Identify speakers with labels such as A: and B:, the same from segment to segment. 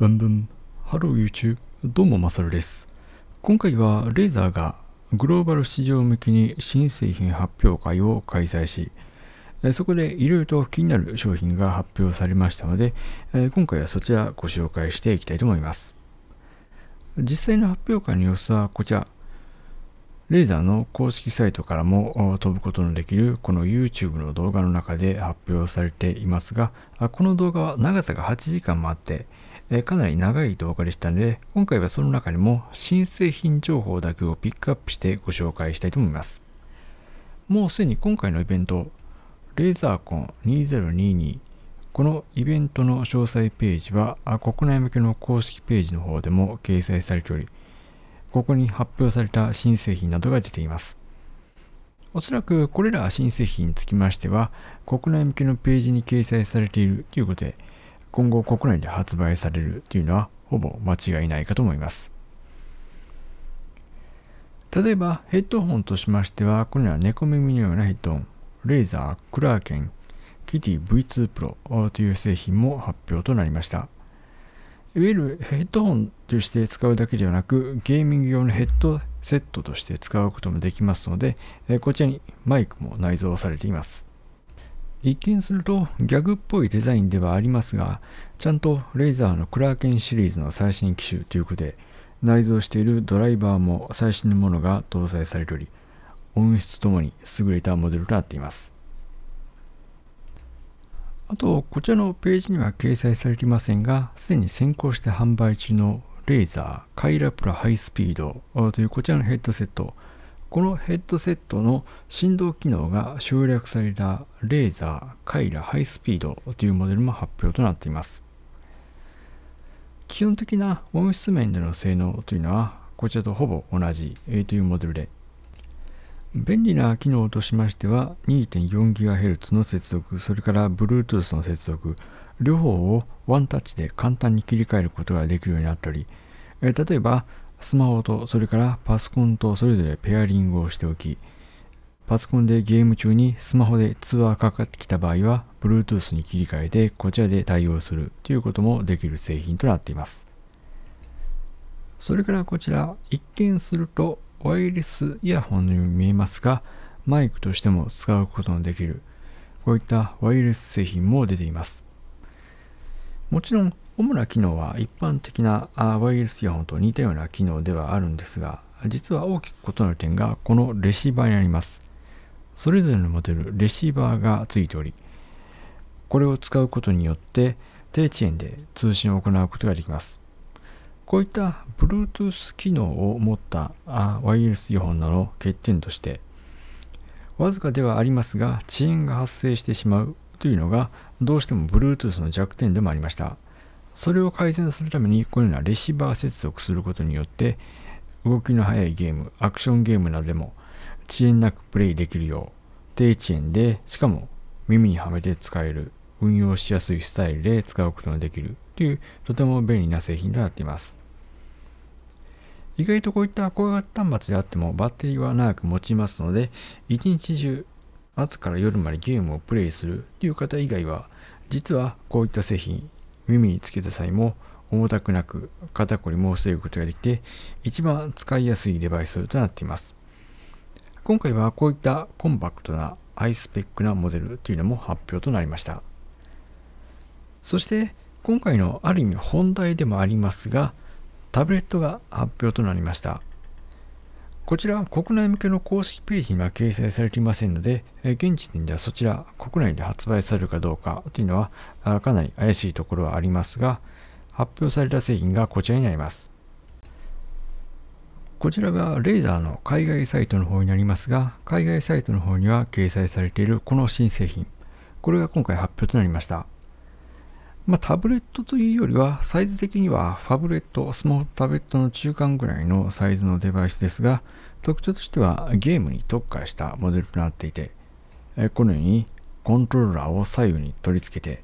A: ブンブン。ハロー YouTube。どうもマサルです。今回はレーザーがグローバル市場向けに新製品発表会を開催し、そこでいろいろと気になる商品が発表されましたので、今回はそちらご紹介していきたいと思います。実際の発表会の様子はこちら。レーザーの公式サイトからも飛ぶことのできるこの YouTube の動画の中で発表されていますが、この動画は長さが8時間もあって、えかなり長い動画でしたので、今回はその中にも新製品情報だけをピックアップしてご紹介したいと思います。もうすでに今回のイベント、レーザーコン2022このイベントの詳細ページは国内向けの公式ページの方でも掲載されており、ここに発表された新製品などが出ています。おそらくこれら新製品につきましては、国内向けのページに掲載されているということで、今後国内で発売されるというのはほぼ間違いないかと思います。例えばヘッドホンとしましては、このような猫耳のようなヘッドホン、レーザー、クラーケン、キティ V2 Pro という製品も発表となりました。いわゆるヘッドホンとして使うだけではなく、ゲーミング用のヘッドセットとして使うこともできますので、こちらにマイクも内蔵されています。一見するとギャグっぽいデザインではありますが、ちゃんとレイザーのクラーケンシリーズの最新機種ということで、内蔵しているドライバーも最新のものが搭載されており、音質ともに優れたモデルとなっています。あと、こちらのページには掲載されていませんが、すでに先行して販売中のレーザーカイラプラハイスピードというこちらのヘッドセット、このヘッドセットの振動機能が省略されたレーザー、カイラハイスピードというモデルも発表となっています。基本的な音質面での性能というのはこちらとほぼ同じというモデルで便利な機能としましては 2.4GHz の接続それから Bluetooth の接続両方をワンタッチで簡単に切り替えることができるようになったり例えばスマホとそれからパソコンとそれぞれペアリングをしておき、パソコンでゲーム中にスマホで通話がかかってきた場合は、Bluetooth に切り替えてこちらで対応するということもできる製品となっています。それからこちら、一見するとワイヤレスイヤホンのように見えますが、マイクとしても使うことのできる、こういったワイヤレス製品も出ています。もちろん主な機能は一般的なワイヤレスイヤホンと似たような機能ではあるんですが、実は大きく異なる点がこのレシーバーになります。それぞれのモデル、レシーバーが付いており、これを使うことによって低遅延で通信を行うことができます。こういった Bluetooth 機能を持ったワイヤレスイヤホンなどの欠点として、わずかではありますが遅延が発生してしまうというのがどうしても Bluetooth の弱点でもありました。それを改善するためにこのようなレシーバー接続することによって動きの速いゲーム、アクションゲームなどでも遅延なくプレイできるよう低遅延でしかも耳にはめて使える運用しやすいスタイルで使うことのできるというとても便利な製品となっています。意外とこういった小型端末であってもバッテリーは長く持ちますので一日中朝から夜までゲームをプレイするという方以外は実はこういった製品耳につけた際も重たくなく肩こりも防ぐことができて一番使いやすいデバイスとなっています。今回はこういったコンパクトなハイスペックなモデルというのも発表となりました。そして今回のある意味本題でもありますがタブレットが発表となりました。こちらは国内向けの公式ページには掲載されていませんので、現時点ではそちら国内で発売されるかどうかというのはかなり怪しいところはありますが、発表された製品がこちらになります。こちらがレーザーの海外サイトの方になりますが、海外サイトの方には掲載されているこの新製品。これが今回発表となりました。まあ、タブレットというよりは、サイズ的にはファブレット、スマホタブレットの中間ぐらいのサイズのデバイスですが、特徴としてはゲームに特化したモデルとなっていて、このようにコントローラーを左右に取り付けて、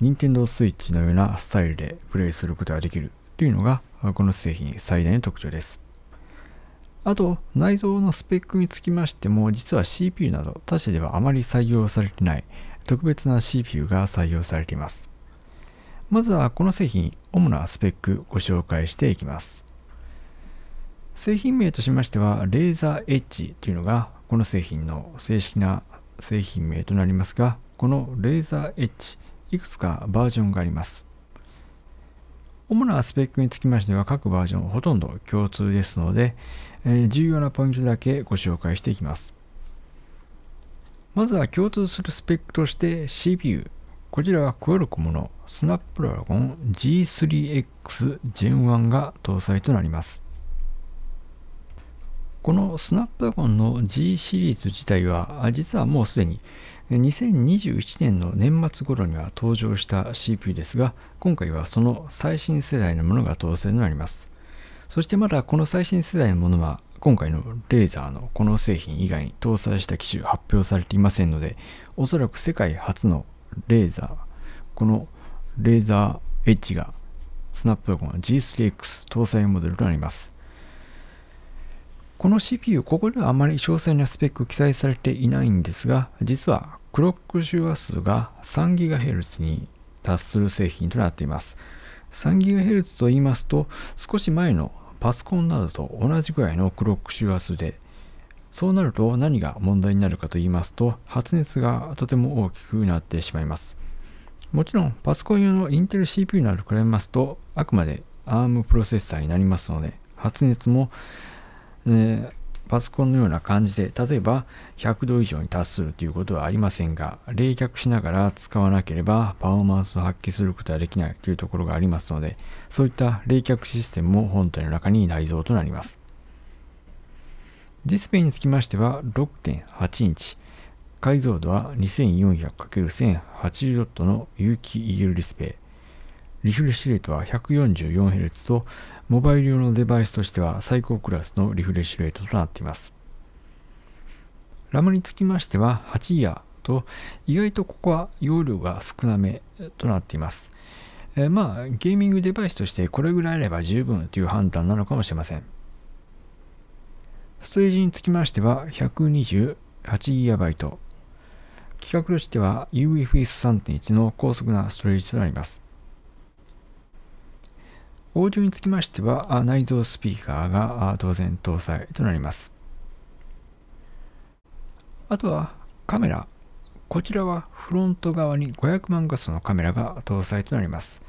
A: Nintendo Switch のようなスタイルでプレイすることができるというのが、この製品最大の特徴です。あと、内蔵のスペックにつきましても、実は CPU など他社ではあまり採用されてない特別な CPU が採用されています。まずはこの製品、主なスペックご紹介していきます。製品名としましては、レーザーエッジというのが、この製品の正式な製品名となりますが、このレーザーエッジ、いくつかバージョンがあります。主なスペックにつきましては各バージョンほとんど共通ですので、え重要なポイントだけご紹介していきます。まずは共通するスペックとして CPU こちらはクオルコムのスナップドラゴン G3X Gen 1が搭載となります。このスナップドラゴンの G シリーズ自体は実はもうすでに2021年の年末頃には登場した CPU ですが今回はその最新世代のものが搭載となりますそしてまだこの最新世代のものは今回のレーザーのこの製品以外に搭載した機種発表されていませんのでおそらく世界初のレーザーこのレーザーエッジがスナップドラゴン G3X 搭載モデルとなりますこの CPU ここではあまり詳細なスペック記載されていないんですが実はクロック周波数が 3GHz に達する製品となっています 3GHz と言いますと少し前のパソコンなどと同じぐらいのクロック周波数でそうなると何が問題になるかと言いますと発熱がとても大きくなってしまいますもちろんパソコン用のインテル CPU など比べますとあくまで ARM プロセッサーになりますので発熱も、えー、パソコンのような感じで例えば100度以上に達するということはありませんが冷却しながら使わなければパフォーマンスを発揮することはできないというところがありますのでそういった冷却システムも本体の中に内蔵となりますディスプレイにつきましては6.8インチ、解像度は 2400×1080 ドットの有機 EL ディスプレイ、リフレッシュレートは 144Hz と、モバイル用のデバイスとしては最高クラスのリフレッシュレートとなっています。ラムにつきましては8イヤーと、意外とここは容量が少なめとなっています。えまあ、ゲーミングデバイスとしてこれぐらいあれば十分という判断なのかもしれません。ストレージにつきましては 128GB。規格としては UFS3.1 の高速なストレージとなります。オーディオにつきましては内蔵スピーカーが当然搭載となります。あとはカメラ。こちらはフロント側に500万画素のカメラが搭載となります。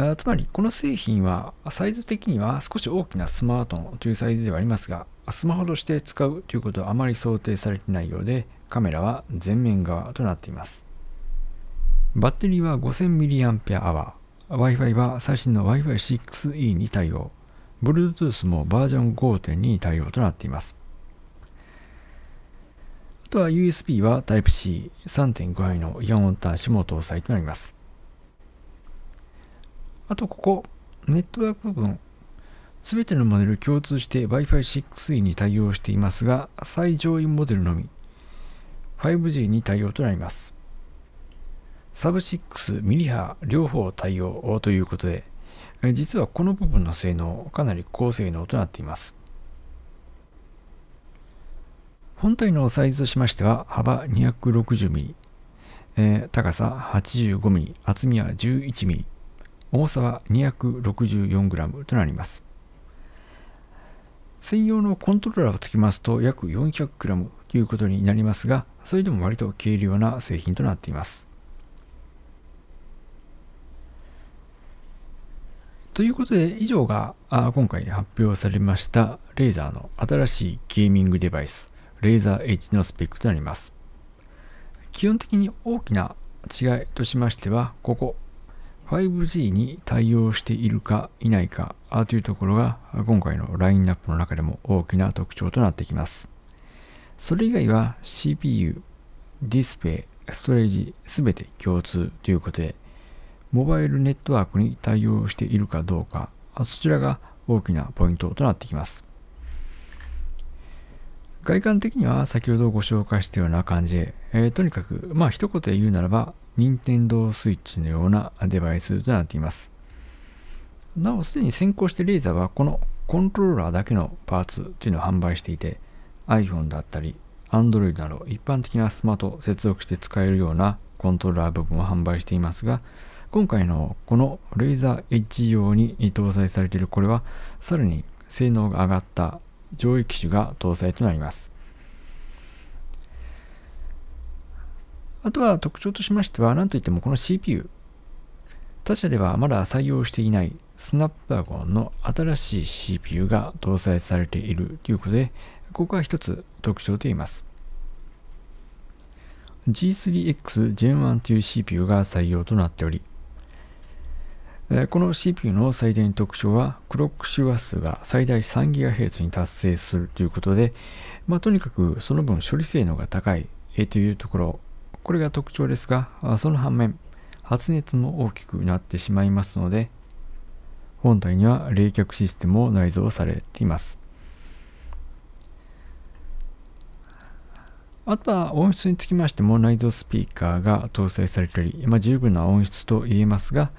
A: あつまり、この製品は、サイズ的には少し大きなスマートフォンというサイズではありますが、スマホとして使うということはあまり想定されてないようで、カメラは前面側となっています。バッテリーは 5000mAh、Wi-Fi は最新の Wi-Fi6E に対応、Bluetooth もバージョン5.2に対応となっています。あとは USB は Type-C3.5 倍のイオン端子も搭載となります。あとここ、ネットワーク部分。すべてのモデル共通して Wi-Fi6E に対応していますが、最上位モデルのみ 5G に対応となります。サブ6、ミリ波両方対応ということで、実はこの部分の性能、かなり高性能となっています。本体のサイズとしましては、幅 260mm、え高さ 85mm、厚みは 11mm、重さは 264g となります専用のコントローラーをつきますと約 400g ということになりますがそれでも割と軽量な製品となっていますということで以上が今回発表されましたレーザーの新しいゲーミングデバイスレーザー H のスペックとなります基本的に大きな違いとしましてはここ 5G に対応しているかいないかというところが今回のラインナップの中でも大きな特徴となってきます。それ以外は CPU、ディスプレイ、ストレージ全て共通ということで、モバイルネットワークに対応しているかどうか、そちらが大きなポイントとなってきます。外観的には先ほどご紹介したような感じで、えー、とにかく、まあ一言で言うならば、任天堂 Switch のようなデバイスとなっています。なお、すでに先行してレーザーはこのコントローラーだけのパーツというのを販売していて iPhone だったり Android など一般的なスマート接続して使えるようなコントローラー部分を販売していますが今回のこのレーザー H 用に搭載されているこれはさらに性能が上がった上位機種が搭載となります。あとは特徴としましては、なんといってもこの CPU。他社ではまだ採用していないスナップダゴンの新しい CPU が搭載されているということで、ここは一つ特徴と言います。G3X Gen1 という CPU が採用となっており、この CPU の最大の特徴は、クロック周波数が最大 3GHz に達成するということで、まあ、とにかくその分処理性能が高いというところこれが特徴ですがその反面発熱も大きくなってしまいますので本体には冷却システムを内蔵されていますあとは音質につきましても内蔵スピーカーが搭載されており、まあ、十分な音質と言えますが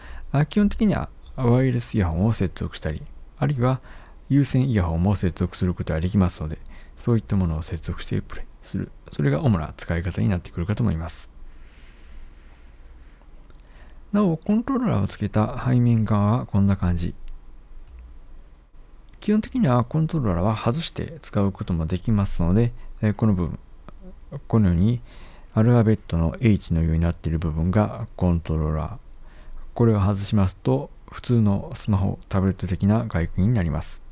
A: 基本的にはワイヤレスイヤホンを接続したりあるいは有線イヤホンも接続することができますのでそういったものを接続してプレイする。それが主な使い方になってくるかと思います。なお、コントローラーをつけた背面側はこんな感じ。基本的にはコントローラーは外して使うこともできますので、この部分、このようにアルファベットの H のようになっている部分がコントローラー。これを外しますと、普通のスマホ、タブレット的な外見になります。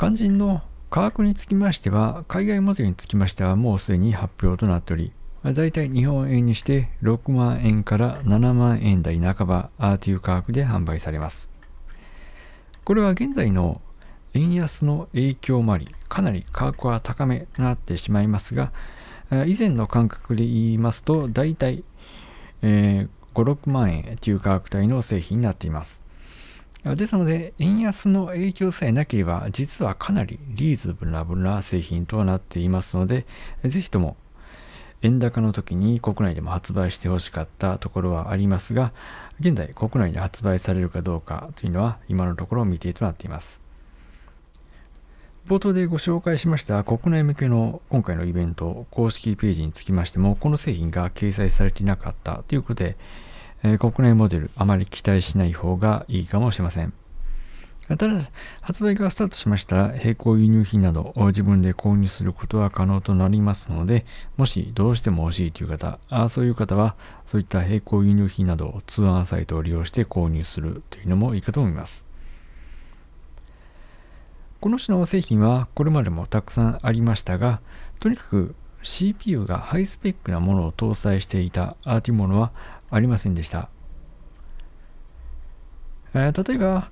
A: 肝心の価格につきましては、海外モデルにつきましてはもうすでに発表となっており、だいたい日本円にして6万円から7万円台半ばという価格で販売されます。これは現在の円安の影響もあり、かなり価格は高めとなってしまいますが、以前の感覚で言いますと、だいたい、5、6万円という価格帯の製品になっています。ですので、円安の影響さえなければ、実はかなりリーズナブルな製品となっていますので、ぜひとも円高の時に国内でも発売してほしかったところはありますが、現在国内で発売されるかどうかというのは今のところ未定となっています。冒頭でご紹介しました国内向けの今回のイベント公式ページにつきましても、この製品が掲載されていなかったということで、えー、国内モデルあまり期待しない方がいいかもしれません。ただ、発売がスタートしましたら、並行輸入品など自分で購入することは可能となりますので、もしどうしても欲しいという方、あそういう方は、そういった並行輸入品などを通販サイトを利用して購入するというのもいいかと思います。この種の製品はこれまでもたくさんありましたが、とにかく CPU がハイスペックなものを搭載していたというものはありませんでした。えー、例えば、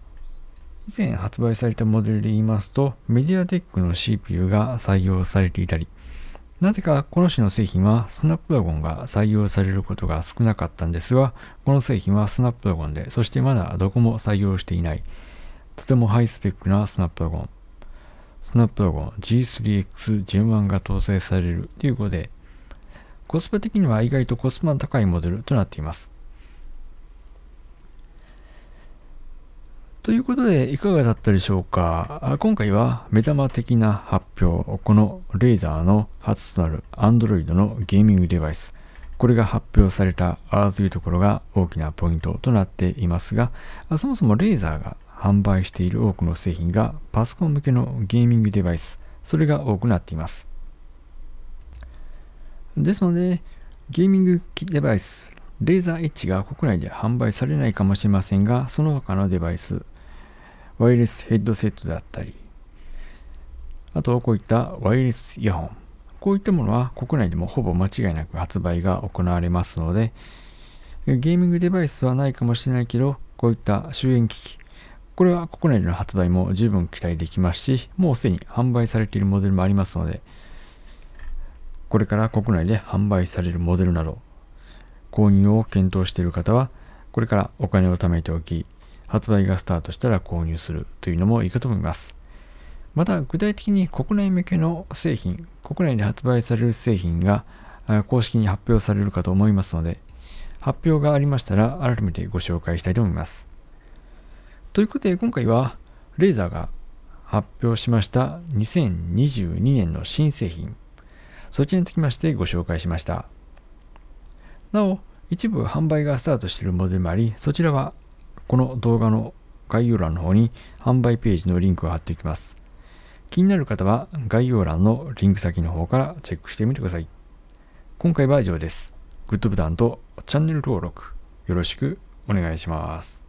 A: 以前発売されたモデルで言いますと、メディアテックの CPU が採用されていたり、なぜかこの種の製品はスナップドラゴンが採用されることが少なかったんですが、この製品はスナップドラゴンで、そしてまだどこも採用していない、とてもハイスペックなスナップドラゴン、スナップドラゴン G3X Gen1 が搭載されるということで、コスパ的には意外とコスパの高いモデルとなっています。ということで、いかがだったでしょうか今回は目玉的な発表、このレーザーの初となる Android のゲーミングデバイス、これが発表されたあというところが大きなポイントとなっていますが、そもそもレーザーが販売している多くの製品がパソコン向けのゲーミングデバイス、それが多くなっています。ですので、ゲーミングデバイス、レーザーエッジが国内で販売されないかもしれませんが、その他のデバイス、ワイヤレスヘッドセットであったり、あとはこういったワイヤレスイヤホン、こういったものは国内でもほぼ間違いなく発売が行われますので、ゲーミングデバイスはないかもしれないけど、こういった周辺機器、これは国内での発売も十分期待できますし、もうすでに販売されているモデルもありますので、これから国内で販売されるモデルなど、購入を検討している方は、これからお金を貯めておき、発売がスタートしたら購入するというのもいいかと思います。また、具体的に国内向けの製品、国内で発売される製品が公式に発表されるかと思いますので、発表がありましたら改めてご紹介したいと思います。ということで、今回は、レーザーが発表しました2022年の新製品、そちらにつきましてご紹介しました。なお、一部販売がスタートしているモデルもあり、そちらはこの動画の概要欄の方に販売ページのリンクを貼っておきます。気になる方は概要欄のリンク先の方からチェックしてみてください。今回は以上です。グッドボタンとチャンネル登録よろしくお願いします。